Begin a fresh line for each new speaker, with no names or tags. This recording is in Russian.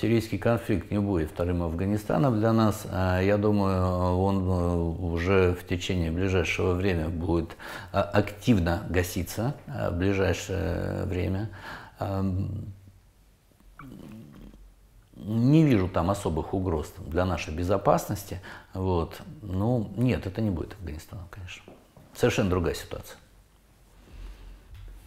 сирийский конфликт не будет вторым Афганистаном для нас. А я думаю, он э, уже в течение ближайшего времени будет а, активно гаситься а, в ближайшее время. Не вижу там особых угроз для нашей безопасности. Вот. Ну, нет, это не будет Афганистаном, конечно. Совершенно другая ситуация.